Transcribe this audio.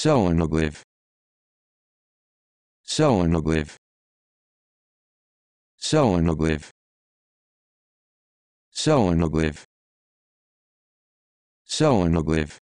Selenoglyph. Selenoglyph. Selenoglyph. Selenoglyph. Selenoglyph.